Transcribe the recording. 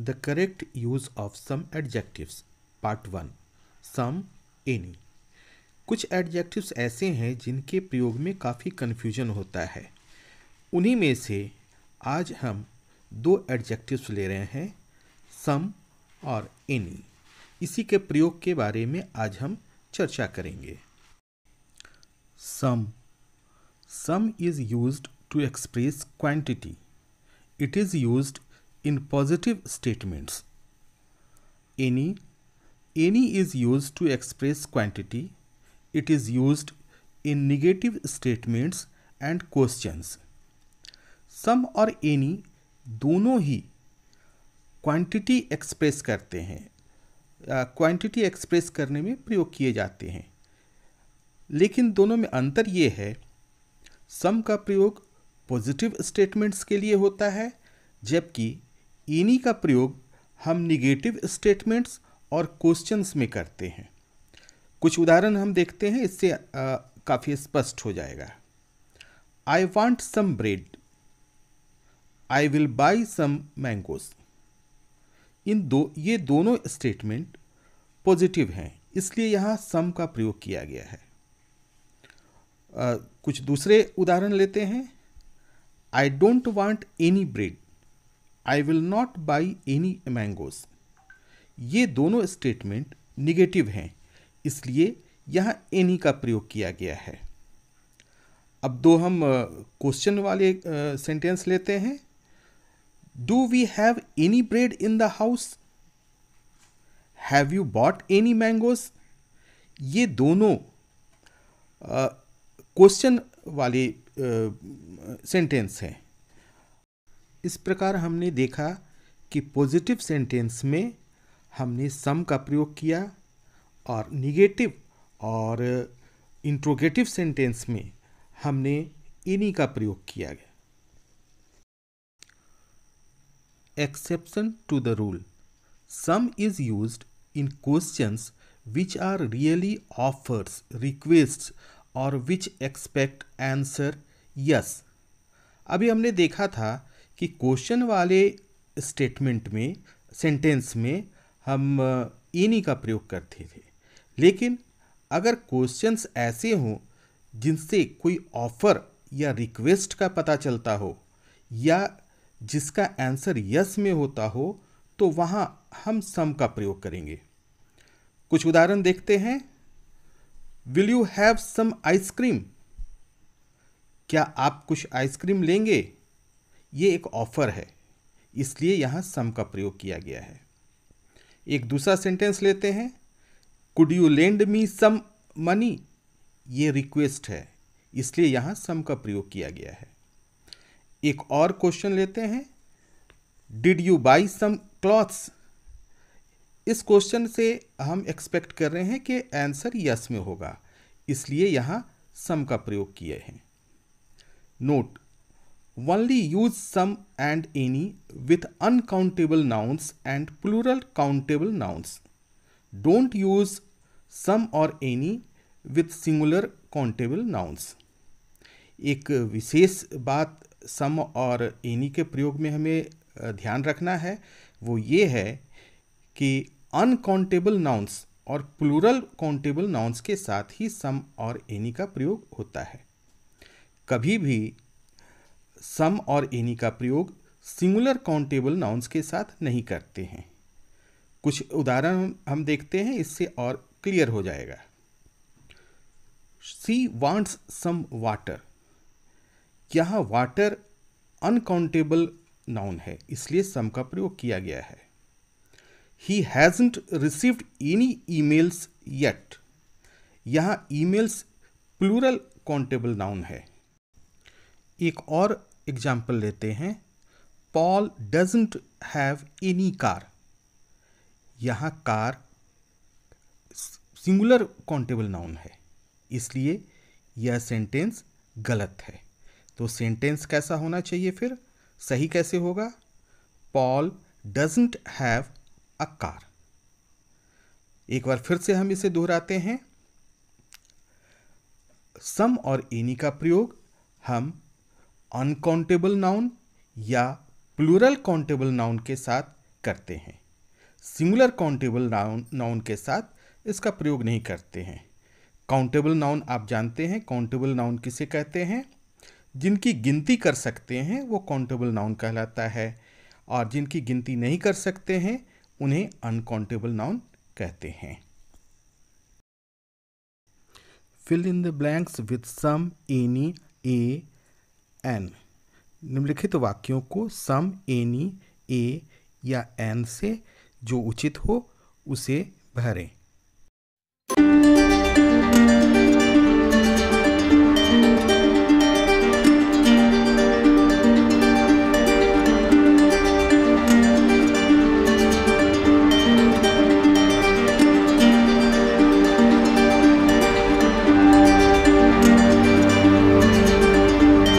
The correct use of some adjectives part one some any कुछ adjectives ऐसे हैं जिनके प्रयोग में काफ़ी कन्फ्यूजन होता है उन्हीं में से आज हम दो एडजेक्टिव्स ले रहे हैं सम और एनी इसी के प्रयोग के बारे में आज हम चर्चा करेंगे some some is used to express quantity it is used In positive statements, any, any is used to express quantity. It is used in negative statements and questions. some or any dono hi quantity express karte hain uh, quantity express karne mein prayog kiye jate hain lekin dono mein antar ye hai some ka prayog positive statements ke liye hota hai jabki इन्हीं का प्रयोग हम negative statements और questions में करते हैं कुछ उदाहरण हम देखते हैं इससे काफ़ी स्पष्ट हो जाएगा I want some bread I will buy some mangoes इन दो ये दोनों स्टेटमेंट पॉजिटिव हैं इसलिए यहाँ सम का प्रयोग किया गया है आ, कुछ दूसरे उदाहरण लेते हैं I don't want any bread I will not buy any mangoes ये दोनों स्टेटमेंट निगेटिव हैं इसलिए यहाँ एनी का प्रयोग किया गया है अब दो हम क्वेश्चन वाले सेंटेंस लेते हैं do we have any bread in the house have you bought any mangoes ये दोनों क्वेश्चन वाले सेंटेंस हैं इस प्रकार हमने देखा कि पॉजिटिव सेंटेंस में हमने सम का प्रयोग किया और निगेटिव और इंट्रोगेटिव सेंटेंस में हमने इन्हीं का प्रयोग किया गया exception to the rule some is use in questions which are really offers request और विच एक्सपेक्ट आंसर यस अभी हमने देखा था कि क्वेश्चन वाले स्टेटमेंट में सेंटेंस में हम इन्हीं का प्रयोग करते थे लेकिन अगर क्वेश्चंस ऐसे हों जिनसे कोई ऑफ़र या रिक्वेस्ट का पता चलता हो या जिसका आंसर यस में होता हो तो वहाँ हम सम का प्रयोग करेंगे कुछ उदाहरण देखते हैं will you have some ice cream क्या आप कुछ आइसक्रीम लेंगे ये एक ऑफर है इसलिए यहाँ सम का प्रयोग किया गया है एक दूसरा सेंटेंस लेते हैं could you lend me some money ये रिक्वेस्ट है इसलिए यहाँ सम का प्रयोग किया गया है एक और क्वेश्चन लेते हैं did you buy some clothes इस क्वेश्चन से हम एक्सपेक्ट कर रहे हैं कि आंसर यस में होगा इसलिए यहाँ सम का प्रयोग किए हैं note only use some and any with uncountable nouns and plural countable nouns. Don't use some or any with singular countable nouns. एक विशेष बात सम और एनी के प्रयोग में हमें ध्यान रखना है वो ये है कि अनकाउंटेबल नाउन्स और प्लूरल काउंटेबल नाउन्स के साथ ही सम और एनी का प्रयोग होता है कभी भी सम और एनी का प्रयोग सिंगुलर काउंटेबल नाउन्स के साथ नहीं करते हैं कुछ उदाहरण हम देखते हैं इससे और क्लियर हो जाएगा सी वांट्स सम वाटर यह वाटर अनकाउंटेबल नाउन है इसलिए सम का प्रयोग किया गया है he hasn't received any emails yet e emails plural countable noun है एक और एग्जाम्पल लेते हैं Paul doesn't have any car यहाँ कार सिंगुलर काउंटेबल नाउन है इसलिए यह सेंटेंस गलत है तो सेंटेंस कैसा होना चाहिए फिर सही कैसे होगा Paul doesn't have a car एक बार फिर से हम इसे दोहराते हैं सम और एनी का प्रयोग हम अनकाउंटेबल नाउन या प्लूरल काउंटेबल नाउन के साथ करते हैं सिंगुलर काउंटेबल नाउन नाउन के साथ इसका प्रयोग नहीं करते हैं काउंटेबल नाउन आप जानते हैं काउंटेबल नाउन किसे कहते हैं जिनकी गिनती कर सकते हैं वो काउंटेबल नाउन कहलाता है और जिनकी गिनती नहीं कर सकते हैं उन्हें अनकाउंटेबल नाउन कहते हैं fill in the blanks with some any a an निम्नलिखित वाक्यों को सम एनी ए या एन से जो उचित हो उसे भरें